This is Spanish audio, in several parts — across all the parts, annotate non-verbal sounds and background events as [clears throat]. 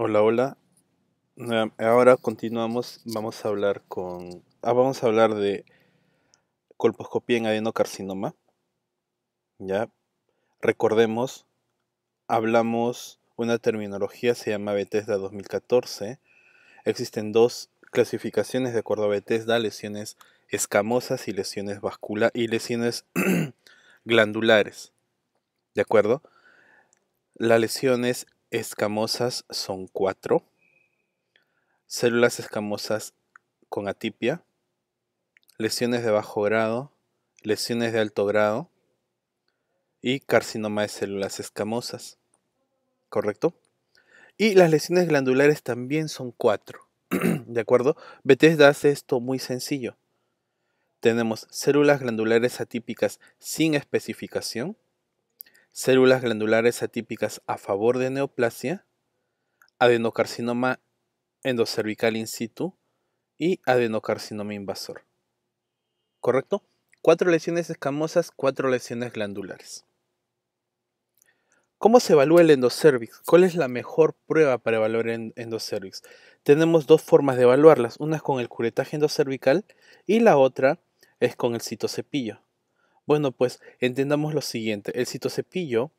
Hola, hola. Ahora continuamos, vamos a hablar con... Ah, vamos a hablar de colposcopía en adenocarcinoma. Ya, recordemos, hablamos una terminología, se llama Bethesda 2014. Existen dos clasificaciones de acuerdo a Bethesda, lesiones escamosas y lesiones y lesiones [clears throat] glandulares. ¿De acuerdo? Las lesiones escamosas son cuatro, Células escamosas con atipia. Lesiones de bajo grado. Lesiones de alto grado. Y carcinoma de células escamosas. ¿Correcto? Y las lesiones glandulares también son cuatro, [clears throat] ¿De acuerdo? Bethesda hace esto muy sencillo. Tenemos células glandulares atípicas sin especificación células glandulares atípicas a favor de neoplasia, adenocarcinoma endocervical in situ y adenocarcinoma invasor. ¿Correcto? Cuatro lesiones escamosas, cuatro lesiones glandulares. ¿Cómo se evalúa el endocervix? ¿Cuál es la mejor prueba para evaluar el endocervix? Tenemos dos formas de evaluarlas, una es con el curetaje endocervical y la otra es con el citocepillo. Bueno, pues entendamos lo siguiente. El citocepillo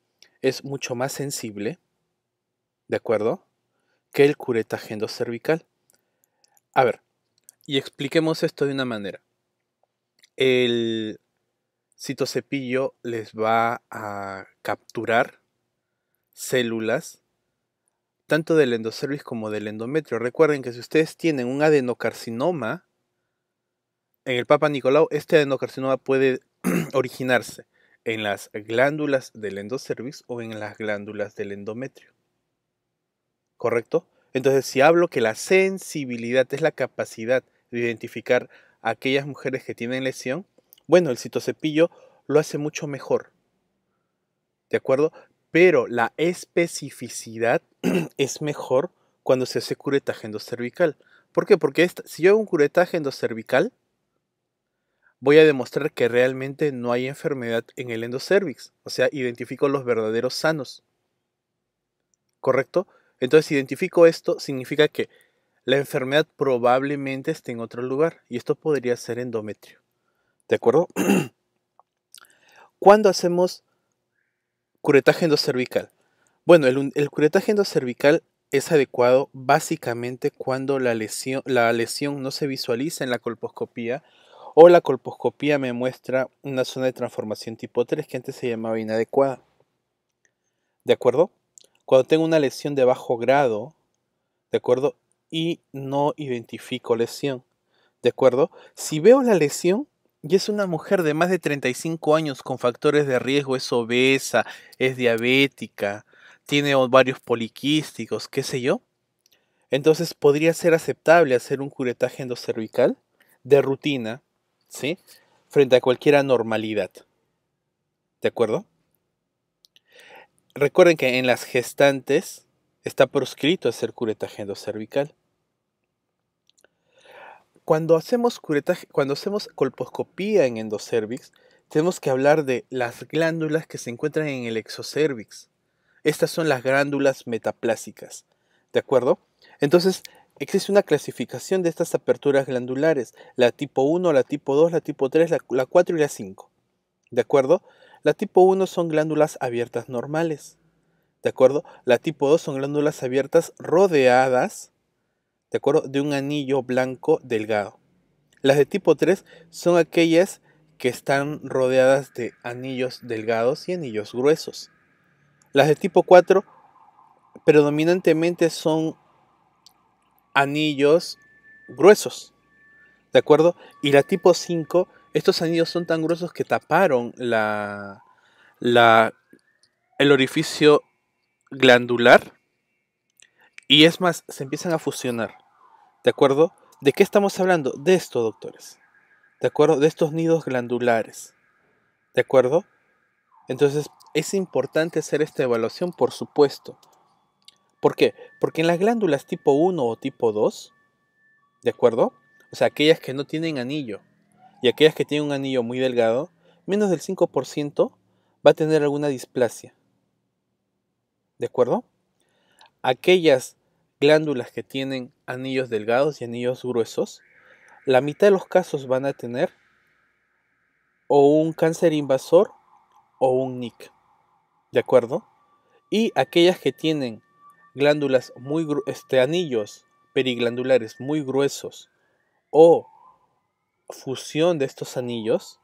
es mucho más sensible, ¿de acuerdo? Que el curetaje endocervical. A ver, y expliquemos esto de una manera. El citocepillo les va a capturar células tanto del endocervix como del endometrio. Recuerden que si ustedes tienen un adenocarcinoma en el Papa Nicolau, este endocarcinoma puede [clears throat] originarse en las glándulas del endocervix o en las glándulas del endometrio. ¿Correcto? Entonces, si hablo que la sensibilidad es la capacidad de identificar a aquellas mujeres que tienen lesión, bueno, el citocepillo lo hace mucho mejor. ¿De acuerdo? Pero la especificidad [clears throat] es mejor cuando se hace curetaje endocervical. ¿Por qué? Porque si yo hago un curetaje endocervical, voy a demostrar que realmente no hay enfermedad en el endocervix, o sea, identifico los verdaderos sanos. ¿Correcto? Entonces, identifico esto, significa que la enfermedad probablemente esté en otro lugar y esto podría ser endometrio. ¿De acuerdo? [clears throat] ¿Cuándo hacemos curetaje endocervical? Bueno, el, curetaje endocervical es adecuado básicamente cuando la lesión, la lesión no se visualiza en la colposcopía o la colposcopía me muestra una zona de transformación tipo 3 que antes se llamaba inadecuada. ¿De acuerdo? Cuando tengo una lesión de bajo grado, ¿de acuerdo? Y no identifico lesión, ¿de acuerdo? Si veo la lesión y es una mujer de más de 35 años con factores de riesgo, es obesa, es diabética, tiene varios poliquísticos, qué sé yo, entonces podría ser aceptable hacer un curetaje endocervical de rutina Frente a cualquier anormalidad. ¿De acuerdo? Recuerden que en las gestantes está proscrito hacer curetaje endocervical. Cuando hacemos, curetaje, cuando hacemos colposcopía en endocervix, tenemos que hablar de las glándulas que se encuentran en el exocervix. Estas son las glándulas metaplásicas. ¿De acuerdo? Entonces, Existe una clasificación de estas aperturas glandulares, la tipo 1, la tipo 2, la tipo 3, la, 4 y la 5. ¿De acuerdo? La tipo 1 son glándulas abiertas normales. ¿De acuerdo? La tipo 2 son glándulas abiertas rodeadas, ¿de acuerdo? De un anillo blanco delgado. Las de tipo 3 son aquellas que están rodeadas de anillos delgados y anillos gruesos. Las de tipo 4 predominantemente son anillos gruesos, ¿de acuerdo? Y la tipo 5, estos anillos son tan gruesos que taparon la, el orificio glandular y es más, se empiezan a fusionar, ¿de acuerdo? ¿De qué estamos hablando? De esto, doctores, ¿de acuerdo? De estos nidos glandulares, ¿de acuerdo? Entonces, es importante hacer esta evaluación, por supuesto. ¿Por qué? Porque en las glándulas tipo 1 o tipo 2, ¿de acuerdo? O sea, aquellas que no tienen anillo y aquellas que tienen un anillo muy delgado, menos del 5% va a tener alguna displasia. ¿De acuerdo? Aquellas glándulas que tienen anillos delgados y anillos gruesos, la mitad de los casos van a tener o un cáncer invasor o un NIC. ¿De acuerdo? Y aquellas que tienen glándulas muy este, anillos periglandulares muy gruesos o fusión de estos anillos,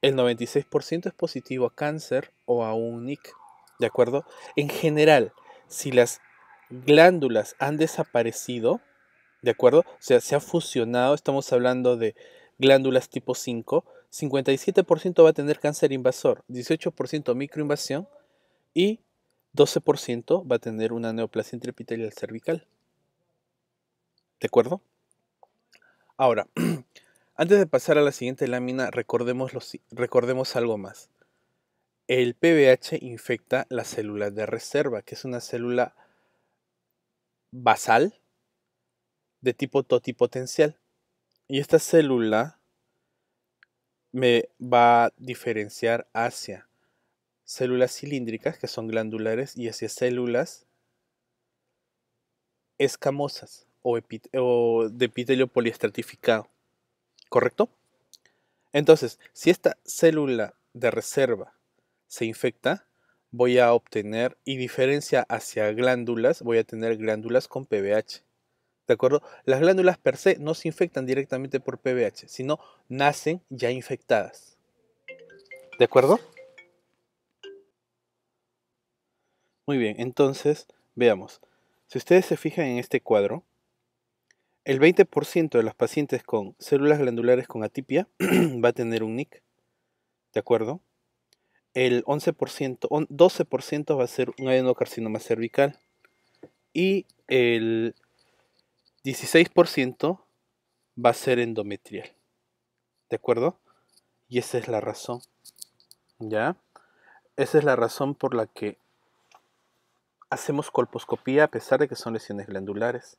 el 96% es positivo a cáncer o a un NIC. ¿De acuerdo? En general, si las glándulas han desaparecido, ¿de acuerdo? O sea, se ha fusionado, estamos hablando de glándulas tipo 5, 57% va a tener cáncer invasor, 18% microinvasión y 12% va a tener una neoplasia intraepitelial cervical. ¿De acuerdo? Ahora, [clears throat] antes de pasar a la siguiente lámina, recordemos, recordemos algo más. El PBH infecta la célula de reserva, que es una célula basal de tipo totipotencial. Y esta célula me va a diferenciar hacia células cilíndricas que son glandulares y hacia células escamosas o, de epitelio poliestratificado. ¿Correcto? Entonces, si esta célula de reserva se infecta, voy a obtener, y diferencia hacia glándulas, voy a tener glándulas con PBH. ¿De acuerdo? Las glándulas per se no se infectan directamente por PBH, sino nacen ya infectadas. ¿De acuerdo? Muy bien, entonces veamos. Si ustedes se fijan en este cuadro, el 20% de los pacientes con células glandulares con atipia [clears throat] va a tener un NIC, ¿de acuerdo? El 11%, 12% va a ser un adenocarcinoma cervical y el 16% va a ser endometrial, ¿de acuerdo? Y esa es la razón, ¿ya? Esa es la razón por la que hacemos colposcopía a pesar de que son lesiones glandulares.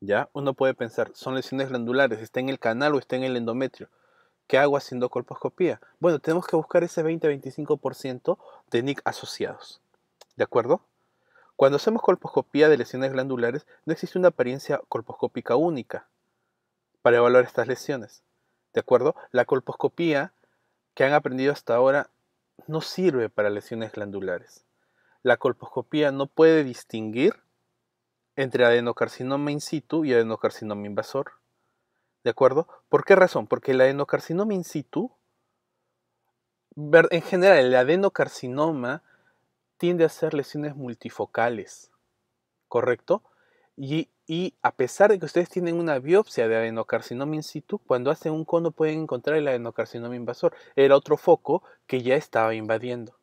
¿Ya? Uno puede pensar, son lesiones glandulares, está en el canal o está en el endometrio. ¿Qué hago haciendo colposcopía? Bueno, tenemos que buscar ese 20-25% de NIC asociados. ¿De acuerdo? Cuando hacemos colposcopía de lesiones glandulares, no existe una apariencia colposcópica única para evaluar estas lesiones. ¿De acuerdo? La colposcopía que han aprendido hasta ahora no sirve para lesiones glandulares la colposcopía no puede distinguir entre adenocarcinoma in situ y adenocarcinoma invasor. ¿De acuerdo? ¿Por qué razón? Porque el adenocarcinoma in situ, en general, el adenocarcinoma tiende a ser lesiones multifocales, ¿correcto? Y, a pesar de que ustedes tienen una biopsia de adenocarcinoma in situ, cuando hacen un cono pueden encontrar el adenocarcinoma invasor, Era otro foco que ya estaba invadiendo.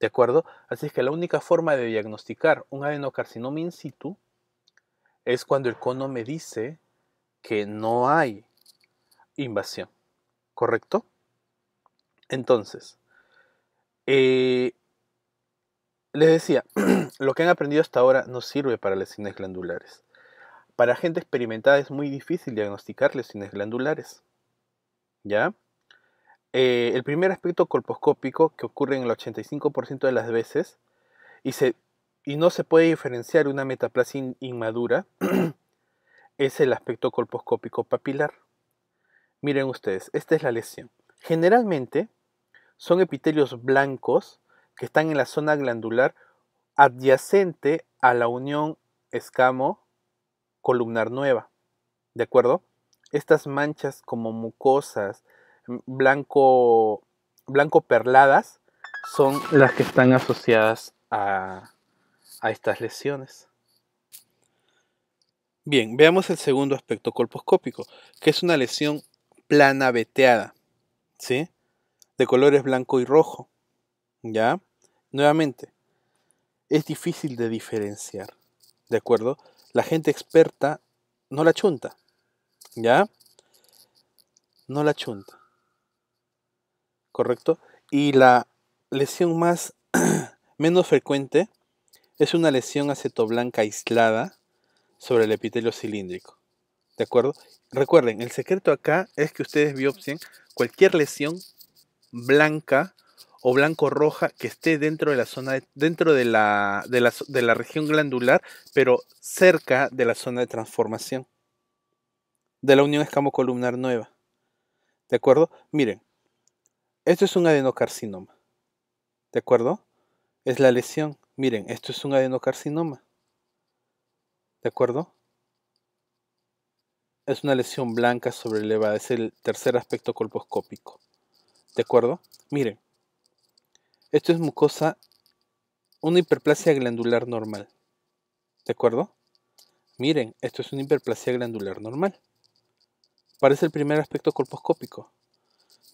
¿De acuerdo? Así es que la única forma de diagnosticar un adenocarcinoma in situ es cuando el cono me dice que no hay invasión. ¿Correcto? Entonces, eh, les decía, [clears throat] lo que han aprendido hasta ahora no sirve para lesiones glandulares. Para gente experimentada es muy difícil diagnosticar lesiones glandulares. ¿Ya? Eh, el primer aspecto colposcópico que ocurre en el 85% de las veces y, no se puede diferenciar una metaplasia inmadura [clears throat] es el aspecto colposcópico papilar. Miren ustedes, esta es la lesión. Generalmente son epitelios blancos que están en la zona glandular adyacente a la unión escamo-columnar nueva. ¿De acuerdo? Estas manchas como mucosas, blanco, blanco perladas son las que están asociadas a, estas lesiones. Bien, veamos el segundo aspecto colposcópico, que es una lesión plana veteada, ¿sí? De colores blanco y rojo, ¿ya? Nuevamente, es difícil de diferenciar, ¿de acuerdo? La gente experta no la chunta, ¿ya? No la chunta. ¿correcto? Y la lesión más [clears throat] menos frecuente es una lesión acetoblanca aislada sobre el epitelio cilíndrico. ¿De acuerdo? Recuerden, el secreto acá es que ustedes biopsien cualquier lesión blanca o blanco-roja que esté dentro de la zona, dentro de la, de la, de la región glandular, pero cerca de la zona de transformación de la unión escamo-columnar nueva. ¿De acuerdo? Miren, esto es un adenocarcinoma. ¿De acuerdo? Es la lesión. Miren, esto es un adenocarcinoma. ¿De acuerdo? Es una lesión blanca sobrelevada. Es el tercer aspecto colposcópico. ¿De acuerdo? Miren. Esto es mucosa, una hiperplasia glandular normal. ¿De acuerdo? Miren, esto es una hiperplasia glandular normal. Parece el primer aspecto colposcópico.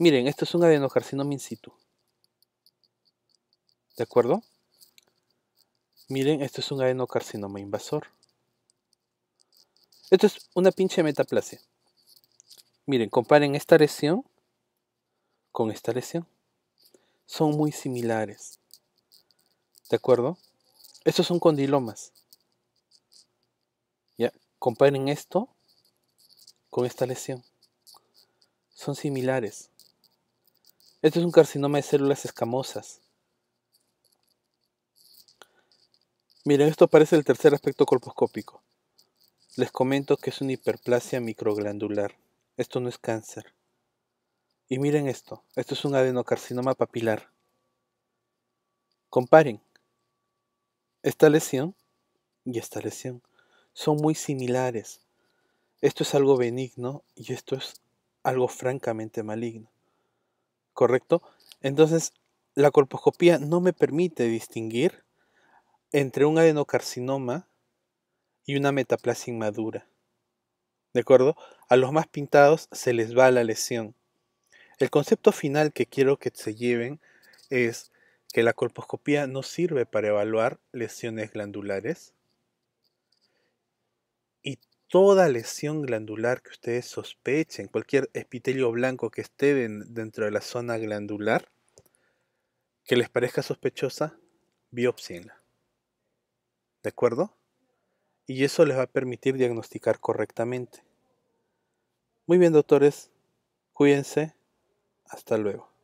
Miren, esto es un adenocarcinoma in situ. ¿De acuerdo? Miren, esto es un adenocarcinoma invasor. Esto es una pinche metaplasia. Miren, comparen esta lesión con esta lesión. Son muy similares. ¿De acuerdo? Estos son condilomas. Ya, comparen esto con esta lesión. Son similares. Esto es un carcinoma de células escamosas. Miren, esto parece el tercer aspecto colposcópico. Les comento que es una hiperplasia microglandular. Esto no es cáncer. Y miren esto, esto es un adenocarcinoma papilar. Comparen. Esta lesión y esta lesión son muy similares. Esto es algo benigno y esto es algo francamente maligno. ¿correcto? Entonces, la colposcopía no me permite distinguir entre un adenocarcinoma y una metaplasia inmadura. ¿De acuerdo? A los más pintados se les va la lesión. El concepto final que quiero que se lleven es que la colposcopía no sirve para evaluar lesiones glandulares, toda lesión glandular que ustedes sospechen, cualquier epitelio blanco que esté dentro de la zona glandular, que les parezca sospechosa, biopsienla. ¿De acuerdo? Y eso les va a permitir diagnosticar correctamente. Muy bien, doctores, cuídense. Hasta luego.